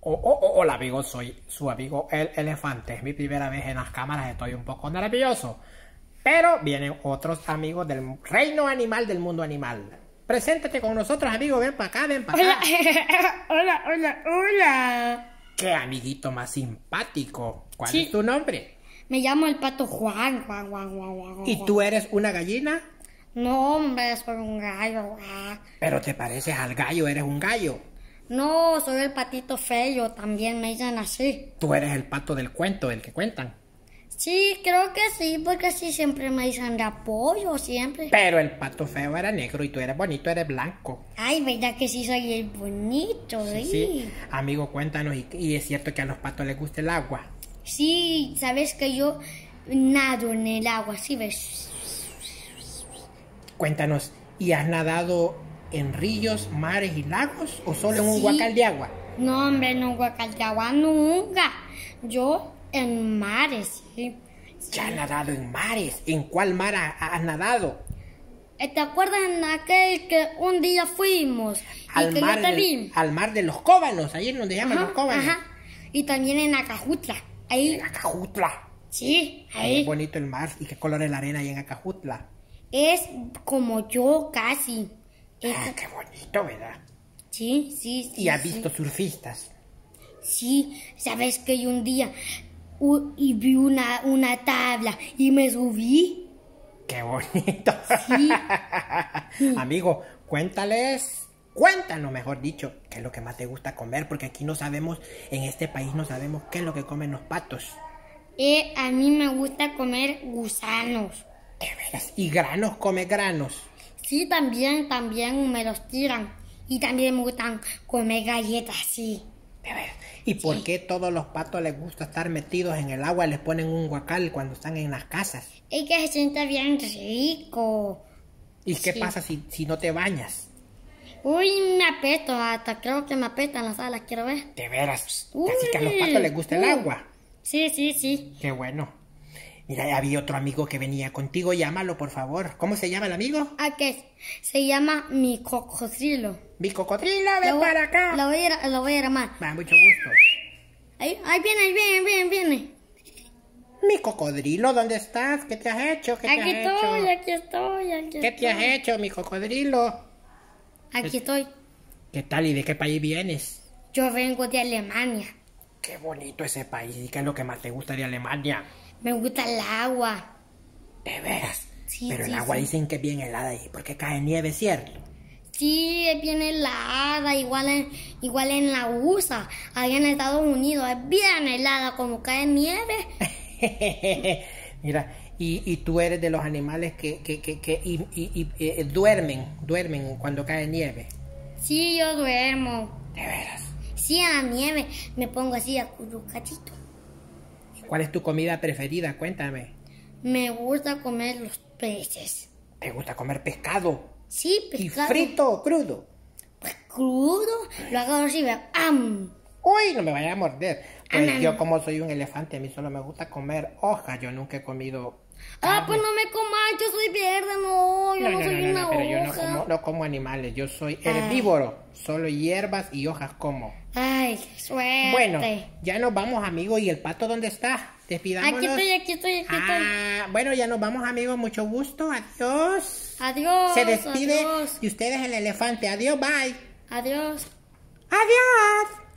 hola amigos, soy su amigo el elefante. Es mi primera vez en las cámaras, estoy un poco nervioso. Pero vienen otros amigos del reino animal, del mundo animal. Preséntate con nosotros, amigo, ven para acá, ven para acá. Hola, hola, hola, Qué amiguito más simpático. ¿Cuál es tu nombre? Me llamo el pato Juan, Juan, Juan, Juan, ¿Y tú eres una gallina? No, hombre, soy un gallo. Pero te pareces al gallo, eres un gallo. No, soy el patito feo, también me dicen así. Tú eres el pato del cuento, el que cuentan. Sí, creo que sí, porque así siempre me dicen de apoyo, siempre. Pero el pato feo era negro y tú eres bonito, eres blanco. Ay, ¿verdad que sí soy el bonito? Sí, sí. Amigo, cuéntanos, ¿y, ¿y, es cierto que a los patos les gusta el agua? Sí, sabes que yo nado en el agua, ¿sí ves? Cuéntanos, ¿y has nadado en ríos, mares y lagos o solo en un guacal huacal de agua? No, hombre, en un huacal de agua nunca. Yo en mares, sí. ¿Ya has nadado en mares? ¿En cuál mar has nadado? Eh, ¿Te acuerdas en aquel que un día fuimos? Al, mar, al mar de los cóbanos, ahí es donde llaman los cóbanos. Y también en Acajutla. Ahí. En Acajutla. Sí, ahí. Qué bonito el mar y qué color es la arena ahí en Acajutla. Es como yo casi. Ah, qué bonito, ¿verdad? Sí, sí, sí. Y ha visto surfistas. Sí, sabes que yo un día y vi una, una tabla y me subí. Qué bonito. Sí. Amigo, cuéntales, cuéntanos mejor dicho, qué es lo que más te gusta comer, porque aquí no sabemos, en este país no sabemos qué es lo que comen los patos. Eh, a mí me gusta comer gusanos. ¿De veras? ¿Y granos come granos? Sí, también, también me los tiran. Y también me gustan comer galletas, sí. ¿Y por qué qué todos los patos les gusta estar metidos en el agua y les ponen un guacal cuando están en las casas? Es que se siente bien rico. ¿Y qué pasa si, si, no te bañas? Uy, me apeto. hasta creo que me en las alas, quiero ver. De veras, así que a los patos les gusta el agua. Sí, sí, sí. Qué bueno. Mira, había otro amigo que venía contigo, llámalo, por favor. ¿Cómo se llama el amigo? A ah, qué Se llama mi cocodrilo. Mi cocodrilo, ven para acá. Lo voy, a, lo a llamar. Va, mucho gusto. Ahí, ahí viene, ahí viene, viene, viene. Mi cocodrilo, ¿dónde estás? ¿Qué te has hecho? aquí estoy, aquí estoy, aquí estoy. ¿Qué te has hecho, mi cocodrilo? Aquí estoy. ¿Qué tal y de qué país vienes? Yo vengo de Alemania. Qué bonito ese país. ¿Y qué es lo que más te gusta de Alemania? Me gusta el agua. ¿De veras? Sí, Pero el agua dicen que es bien helada y porque cae nieve, ¿cierto? Sí, es bien helada, igual en, igual en la USA, allá en Estados Unidos, es bien helada como cae nieve. Mira, y, tú eres de los animales que, eh, duermen, duermen cuando cae nieve. Sí, yo duermo. ¿De veras? Sí, a la nieve me pongo así a cachito. ¿Cuál es tu comida preferida? Cuéntame. Me gusta comer los peces. ¿Te gusta comer pescado? Sí, pescado. ¿Y frito o crudo? Pues crudo, lo hago así, ¡am! Uy, no me vaya a morder. Pues yo como soy un elefante, a mí solo me gusta comer hoja. Yo nunca he comido... Ah, pues no me comas, yo soy verde, no, yo no, soy pero yo como, no como, animales, yo soy ah. herbívoro. Solo hierbas y hojas como. Ah. Bueno, ya nos vamos, amigo ¿Y el pato dónde está? Despidámonos. Aquí estoy, aquí estoy, aquí estoy. Ah, bueno, ya nos vamos, amigos. Mucho gusto. Adiós. Adiós. Se despide. Y ustedes el elefante. Adiós, bye. Adiós. Adiós.